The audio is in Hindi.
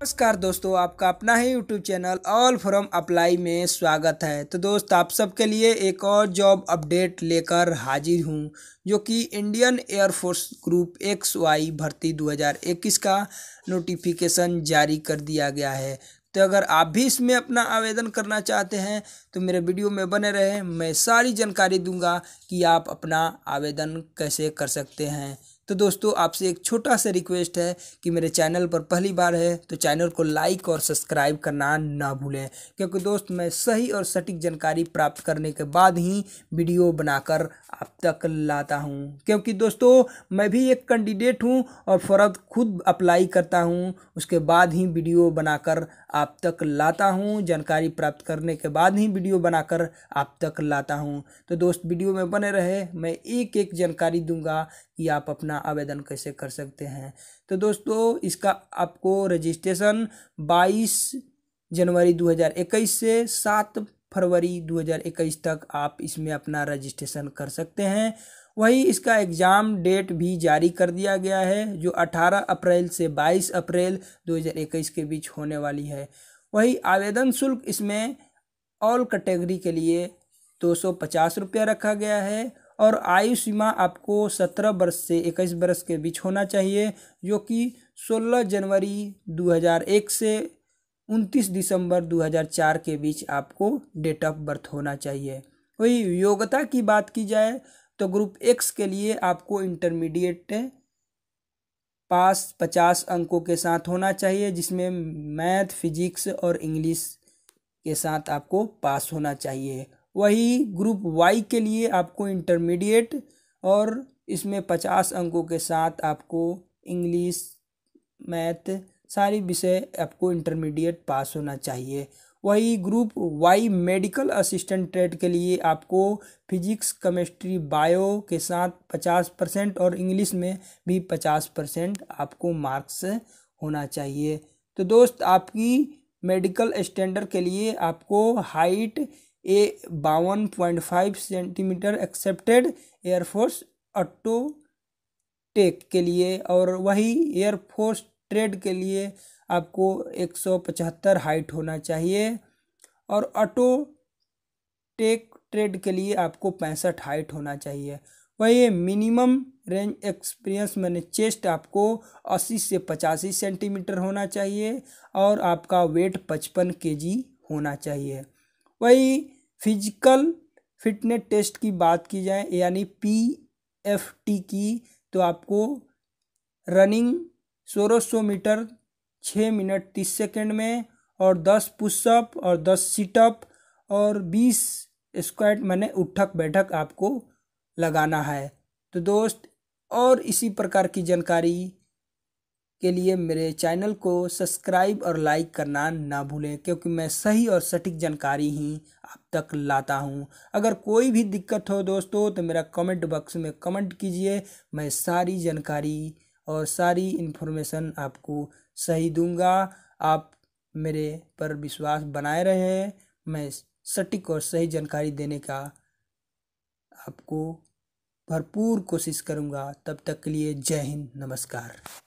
नमस्कार दोस्तों आपका अपना ही YouTube channel all from apply में स्वागत है तो दोस्त आप सबके लिए एक और जॉब अपडेट लेकर हाजिर हूँ जो कि Indian air force group X Y भर्ती 2021 का नोटिफिकेशन जारी कर दिया गया है तो अगर आप भी इसमें अपना आवेदन करना चाहते हैं तो मेरे वीडियो में बने रहें मैं सारी जानकारी दूंगा कि आप अपना आवेदन कैसे कर सकते हैं तो दोस्तों आपसे एक छोटा सा रिक्वेस्ट है कि मेरे चैनल पर पहली बार है तो चैनल को लाइक और सब्सक्राइब करना ना भूलें क्योंकि दोस्त मैं सही और सटीक जानकारी प्राप्त करने के बाद ही वीडियो बनाकर आप तक लाता हूँ क्योंकि दोस्तों मैं भी एक कैंडिडेट हूँ और फर्द खुद अप्लाई करता हूँ उसके बाद ही वीडियो बनाकर आप तक लाता हूँ जानकारी प्राप्त करने के बाद ही वीडियो बनाकर आप तक लाता हूँ तो दोस्त वीडियो में बने रहे मैं एक एक जानकारी दूंगा कि आप अपना आवेदन कैसे कर सकते हैं तो दोस्तों इसका आपको रजिस्ट्रेशन 22 जनवरी 2021 से 7 फरवरी 2021 तक आप इसमें अपना रजिस्ट्रेशन कर सकते हैं वही इसका एग्ज़ाम डेट भी जारी कर दिया गया है जो 18 अप्रैल से 22 अप्रैल 2021 के बीच होने वाली है वही आवेदन शुल्क इसमें ऑल कैटेगरी के लिए दो सौ पचास रुपया रखा गया है और आयु सीमा आपको सत्रह वर्ष से इक्कीस वर्ष के बीच होना चाहिए जो कि सोलह जनवरी 2001 से उनतीस दिसंबर 2004 के बीच आपको डेट ऑफ बर्थ होना चाहिए वही योग्यता की बात की जाए तो ग्रुप एक्स के लिए आपको इंटरमीडिएट पास पचास अंकों के साथ होना चाहिए जिसमें मैथ फिजिक्स और इंग्लिश के साथ आपको पास होना चाहिए वही ग्रुप वाई के लिए आपको इंटरमीडिएट और इसमें पचास अंकों के साथ आपको इंग्लिश मैथ सारी विषय आपको इंटरमीडिएट पास होना चाहिए वही group Y medical assistant trade के लिए आपको फिजिक्स केमिस्ट्री बायो के साथ पचास परसेंट और इंग्लिश में भी पचास परसेंट आपको मार्क्स होना चाहिए तो दोस्त आपकी मेडिकल स्टैंडर्ड के लिए आपको हाइट ए बावन point five centimetre accepted air force auto tech के लिए और वही एयरफोर्स ट्रेड के लिए आपको एक सौ पचहत्तर हाइट होना चाहिए और ऑटो टेक ट्रेड के लिए आपको पैंसठ हाइट होना चाहिए वही मिनिमम रेंज एक्सपीरियंस मैंने चेस्ट आपको अस्सी से पचासी सेंटीमीटर होना चाहिए और आपका वेट पचपन के होना चाहिए वही फिजिकल फिटनेस टेस्ट की बात की जाए यानी पी एफ टी की तो आपको रनिंग सोलह सौ मीटर छः मिनट तीस सेकेंड में और दस पुशअप और दस सीटअप और बीस स्क्वाट मैंने उठक बैठक आपको लगाना है तो दोस्त और इसी प्रकार की जानकारी के लिए मेरे चैनल को सब्सक्राइब और लाइक करना ना भूलें क्योंकि मैं सही और सटीक जानकारी ही आप तक लाता हूं अगर कोई भी दिक्कत हो दोस्तों तो मेरा कमेंट बॉक्स में कमेंट कीजिए मैं सारी जानकारी और सारी इन्फॉर्मेशन आपको सही दूंगा आप मेरे पर विश्वास बनाए रहे मैं सटीक और सही जानकारी देने का आपको भरपूर कोशिश करूँगा तब तक के लिए जय हिंद नमस्कार